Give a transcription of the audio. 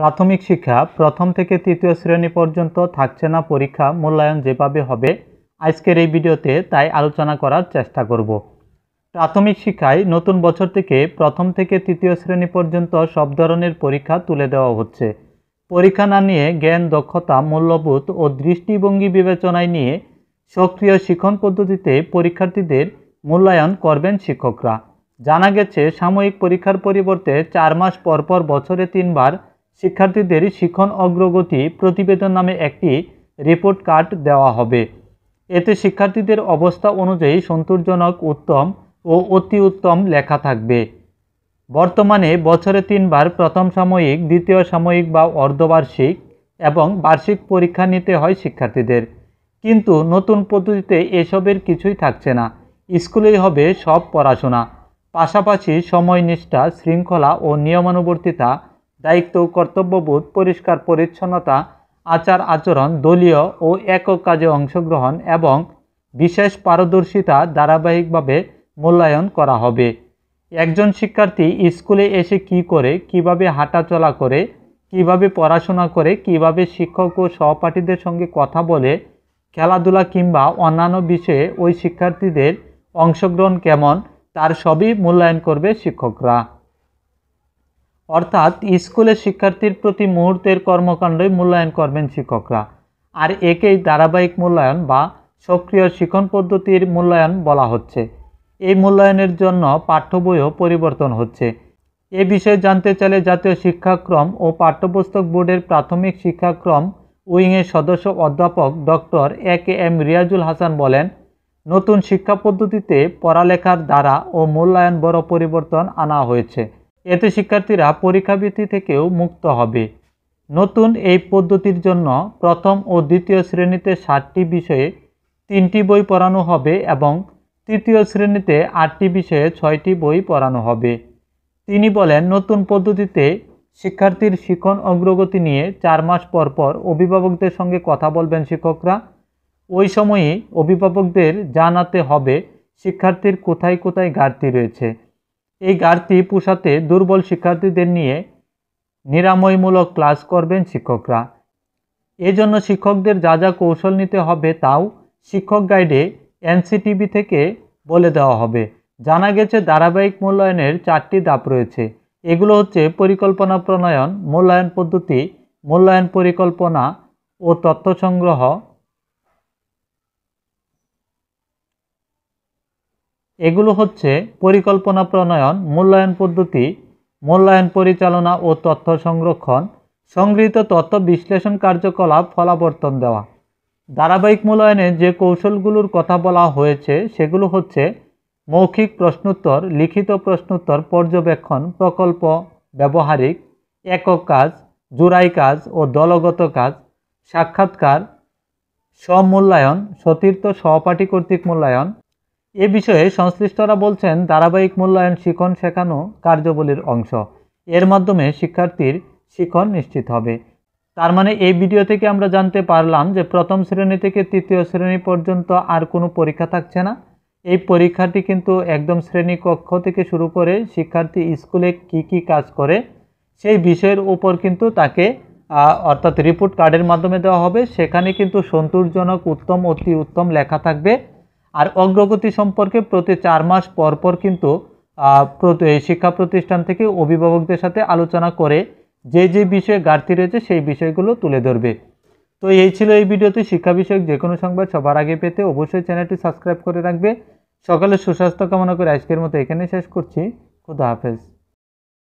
প্রাথমিক শিক্ষা প্রথম থেকে তৃতীয় শ্রেণী পর্যন্ত থাকছে না পরীক্ষা মূল্যায়ন যেভাবে হবে আজকের এই ভিডিওতে তাই আলোচনা করার চেষ্টা করব প্রাথমিক শিক্ষায় নতুন বছর থেকে প্রথম থেকে তৃতীয় শ্রেণী পর্যন্ত সব ধরনের পরীক্ষা তুলে দেওয়া হচ্ছে পরীক্ষা না নিয়ে জ্ঞান দক্ষতা মূল্যবোধ ও দৃষ্টিভঙ্গি বিবেচনায় নিয়ে সক্রিয় শিক্ষণ পদ্ধতিতে পরীক্ষার্থীদের মূল্যায়ন করবেন শিক্ষকরা জানা গেছে সাময়িক পরীক্ষার পরিবর্তে চার মাস পরপর বছরে তিনবার শিক্ষার্থীদের শিক্ষণ অগ্রগতি প্রতিবেদন নামে একটি রিপোর্ট কার্ড দেওয়া হবে এতে শিক্ষার্থীদের অবস্থা অনুযায়ী সন্তোষজনক উত্তম ও অতি উত্তম লেখা থাকবে বর্তমানে বছরে তিনবার প্রথম সাময়িক দ্বিতীয় সাময়িক বা অর্ধবার্ষিক এবং বার্ষিক পরীক্ষা নিতে হয় শিক্ষার্থীদের কিন্তু নতুন পদ্ধতিতে এসবের কিছুই থাকছে না স্কুলেই হবে সব পড়াশোনা পাশাপাশি সময় নিষ্ঠা শৃঙ্খলা ও নিয়মানুবর্তিতা দায়িত্ব কর্তব্যবোধ পরিষ্কার পরিচ্ছন্নতা আচার আচরণ দলীয় ও একক কাজে অংশগ্রহণ এবং বিশেষ পারদর্শিতা ধারাবাহিকভাবে মূল্যায়ন করা হবে একজন শিক্ষার্থী স্কুলে এসে কি করে কিভাবে হাঁটাচলা করে কিভাবে পড়াশোনা করে কিভাবে শিক্ষক ও সহপাঠীদের সঙ্গে কথা বলে খেলাধুলা কিংবা অন্যান্য বিষয়ে ওই শিক্ষার্থীদের অংশগ্রহণ কেমন তার সবই মূল্যায়ন করবে শিক্ষকরা অর্থাৎ স্কুলের শিক্ষার্থীর প্রতি মুহূর্তের কর্মকাণ্ডই মূল্যায়ন করবেন শিক্ষকরা আর একেই ধারাবাহিক মূল্যায়ন বা সক্রিয় শিক্ষণ পদ্ধতির মূল্যায়ন বলা হচ্ছে এই মূল্যায়নের জন্য পাঠ্য বইও পরিবর্তন হচ্ছে এ বিষয়ে জানতে চাইলে জাতীয় শিক্ষাক্রম ও পাঠ্যপুস্তক বোর্ডের প্রাথমিক শিক্ষাক্রম উইংয়ের সদস্য অধ্যাপক doctor A K M Riazul Hasan বলেন নতুন শিক্ষা পদ্ধতিতে পড়ালেখার দ্বারা ও মূল্যায়ন বড় পরিবর্তন আনা হয়েছে এতে শিক্ষার্থীরা পরীক্ষাবৃত্তি থেকেও মুক্ত হবে নতুন এই পদ্ধতির জন্য প্রথম ও দ্বিতীয় শ্রেণীতে ষাটটি বিষয়ে তিনটি বই পড়ানো হবে এবং তৃতীয় শ্রেণীতে আটটি বিষয়ে ছয়টি বই পড়ানো হবে তিনি বলেন নতুন পদ্ধতিতে শিক্ষার্থীর শিক্ষণ অগ্রগতি নিয়ে চার মাস পর পর অভিভাবকদের সঙ্গে কথা বলবেন শিক্ষকরা ওই সময়ই অভিভাবকদের জানাতে হবে শিক্ষার্থীর কোথায় কোথায় ঘাটতি রয়েছে এই গাড়তি পোষাতে দুর্বল শিক্ষার্থীদের নিয়ে নিরাময়মূলক ক্লাস করবেন শিক্ষকরা এজন্য শিক্ষকদের যা যা কৌশল নিতে হবে তাও শিক্ষক গাইডে এনসিটিভি থেকে বলে দেওয়া হবে জানা গেছে ধারাবাহিক মূল্যায়নের চারটি ধাপ রয়েছে এগুলো হচ্ছে পরিকল্পনা প্রণয়ন মূল্যায়ন পদ্ধতি মূল্যায়ন পরিকল্পনা ও তথ্য সংগ্রহ এগুলো হচ্ছে পরিকল্পনা প্রণয়ন মূল্যায়ন পদ্ধতি মূল্যায়ন পরিচালনা ও তথ্য সংরক্ষণ সংগৃহীত তথ্য বিশ্লেষণ কার্যকলাপ ফলাবর্তন দেওয়া ধারাবাহিক মূল্যায়নে যে কৌশলগুলোর কথা বলা হয়েছে সেগুলো হচ্ছে মৌখিক প্রশ্নোত্তর লিখিত প্রশ্নোত্তর পর্যবেক্ষণ প্রকল্প ব্যবহারিক একক কাজ জুড়াই কাজ ও দলগত কাজ সাক্ষাৎকার স্বমূল্যায়ন সতীর্থ সহপাঠী কর্তৃক মূল্যায়ন এ বিষয়ে সংশ্লিষ্টরা বলছেন ধারাবাহিক মূল্যায়ন শিখন শেখানো কার্যবলীর অংশ এর মাধ্যমে শিক্ষার্থীর শিখন নিশ্চিত হবে তার মানে এই ভিডিও থেকে আমরা জানতে পারলাম যে প্রথম শ্রেণী থেকে তৃতীয় শ্রেণী পর্যন্ত আর কোনো পরীক্ষা থাকছে না এই পরীক্ষাটি কিন্তু একদম শ্রেণী কক্ষ থেকে শুরু করে শিক্ষার্থী স্কুলে কি কি কাজ করে সেই বিষয়ের উপর কিন্তু তাকে অর্থাৎ রিপোর্ট কার্ডের মাধ্যমে দেওয়া হবে সেখানে কিন্তু সন্তোষজনক উত্তম অতি উত্তম লেখা থাকবে আর অগ্রগতি সম্পর্কে প্রতি চার মাস পর পর কিন্তু শিক্ষা প্রতিষ্ঠান থেকে অভিভাবকদের সাথে আলোচনা করে যে যে বিষয়ে ঘাটতি রয়েছে সেই বিষয়গুলো তুলে ধরবে তো এই ছিল এই ভিডিওতে শিক্ষা বিষয়ক যে কোনো সংবাদ সবার আগে পেতে অবশ্যই চ্যানেলটি সাবস্ক্রাইব করে রাখবে সকালে সুস্বাস্থ্য কামনা করে আজকের মতো এখানে শেষ করছি খুদা হাফেজ